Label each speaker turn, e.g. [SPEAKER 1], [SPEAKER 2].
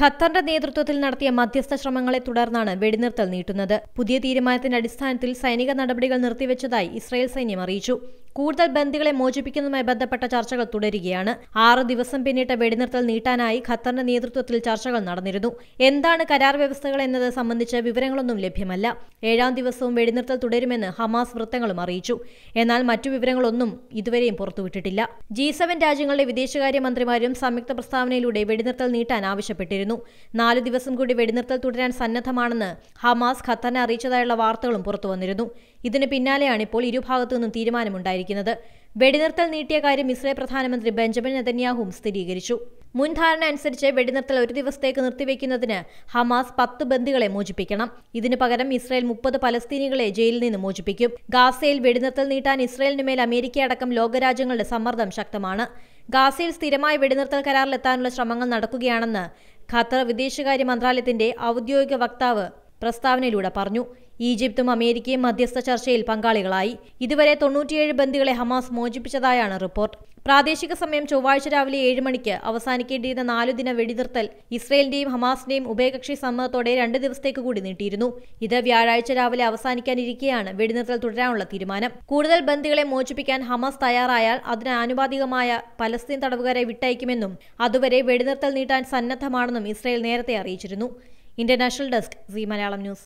[SPEAKER 1] ഖത്തറിന്റെ നേതൃത്വത്തിൽ നടത്തിയ മധ്യസ്ഥ ശ്രമങ്ങളെ തുടർന്നാണ് വെടിനിർത്തൽ നീട്ടുന്നത് പുതിയ തീരുമാനത്തിന്റെ അടിസ്ഥാനത്തിൽ സൈനിക നടപടികൾ നിർത്തിവെച്ചതായി ഇസ്രായേൽ സൈന്യം അറിയിച്ചു കൂടുതൽ ബന്ദികളെ മോചിപ്പിക്കുന്നതുമായി ബന്ധപ്പെട്ട ചർച്ചകൾ തുടരുകയാണ് ആറ് ദിവസം പിന്നിട്ട വെടിനിർത്തൽ നീട്ടാനായി ഖത്തറിന്റെ നേതൃത്വത്തിൽ ചർച്ചകൾ നടന്നിരുന്നു എന്താണ് കരാർ വ്യവസ്ഥകൾ എന്നത് സംബന്ധിച്ച് വിവരങ്ങളൊന്നും ലഭ്യമല്ല ഏഴാം ദിവസവും വെടിനിർത്തൽ തുടരുമെന്ന് ഹമാസ് വൃത്തങ്ങളും അറിയിച്ചു എന്നാൽ മറ്റു വിവരങ്ങളൊന്നും ഇതുവരെയും പുറത്തുവിട്ടിട്ടില്ല ജി സെവൻ രാജ്യങ്ങളുടെ വിദേശകാര്യമന്ത്രിമാരും സംയുക്ത പ്രസ്താവനയിലൂടെ വെടിനിർത്തൽ നീട്ടാൻ ആവശ്യപ്പെട്ടിരുന്നു നാലു ദിവസം കൂടി വെടിനിർത്തൽ തുടരാൻ സന്നദ്ധമാണെന്ന് ഹമാസ് ഖത്തറിനെ അറിയിച്ചതായുള്ള വാർത്തകളും പുറത്തുവന്നിരുന്നു ഇതിന് പിന്നാലെയാണ് ഇപ്പോൾ ഇരുഭാഗത്തു നിന്നും തീരുമാനമുണ്ടായിരിക്കുന്നത് ഉണ്ടായിരിക്കുന്നത് വെടിനിർത്തൽ നീട്ടിയ കാര്യം ഇസ്രയേൽ പ്രധാനമന്ത്രി ബെഞ്ചമിൻ നെതന്യാഹും സ്ഥിരീകരിച്ചു മുൻധാരണ അനുസരിച്ച് വെടിനിർത്തൽ ഒരു ദിവസത്തേക്ക് നിർത്തിവെക്കുന്നതിന് ഹമാസ് പത്ത് ബന്ദികളെ മോചിപ്പിക്കണം ഇതിനു പകരം ഇസ്രയേൽ മുപ്പത് പലസ്തീനികളെ ജയിലിൽ നിന്ന് മോചിപ്പിക്കും ഗാസയിൽ വെടിനിർത്തൽ നീട്ടാൻ ഇസ്രയേലിന് മേൽ അമേരിക്ക അടക്കം ലോകരാജ്യങ്ങളുടെ സമ്മർദ്ദം ശക്തമാണ് ഗാസയിൽ സ്ഥിരമായി വെടിനിർത്തൽ കരാറിലെത്താനുള്ള ശ്രമങ്ങൾ നടക്കുകയാണെന്ന് ഖത്തർ വിദേശകാര്യ മന്ത്രാലയത്തിന്റെ ഔദ്യോഗിക വക്താവ് പ്രസ്താവനയിലൂടെ പറഞ്ഞു ഈജിപ്തും അമേരിക്കയും മധ്യസ്ഥ ചർച്ചയിൽ പങ്കാളികളായി ഇതുവരെ തൊണ്ണൂറ്റിയേഴ് ബന്ദികളെ ഹമാസ് മോചിപ്പിച്ചതായാണ് റിപ്പോർട്ട് പ്രാദേശിക സമയം ചൊവ്വാഴ്ച രാവിലെ ഏഴ് മണിക്ക് അവസാനിക്കേണ്ടിയിരുന്ന നാലുദിന വെടിനിർത്തൽ ഇസ്രയേലിന്റെയും ഹമാസിന്റെയും ഉഭയകക്ഷി സമ്മതത്തോടെ രണ്ട് ദിവസത്തേക്ക് കൂടി നീട്ടിയിരുന്നു ഇത് വ്യാഴാഴ്ച രാവിലെ അവസാനിക്കാനിരിക്കെയാണ് വെടിനിർത്തൽ തുടരാനുള്ള തീരുമാനം കൂടുതൽ ബന്ദികളെ മോചിപ്പിക്കാൻ ഹമാസ് തയ്യാറായാൽ അതിന് ആനുപാതികമായ പലസ്തീൻ തടവുകാരെ വിട്ടയക്കുമെന്നും അതുവരെ വെടിനിർത്തൽ നീട്ടാൻ സന്നദ്ധമാണെന്നും ഇസ്രയേൽ നേരത്തെ അറിയിച്ചിരുന്നു international desk Zee Malayalam news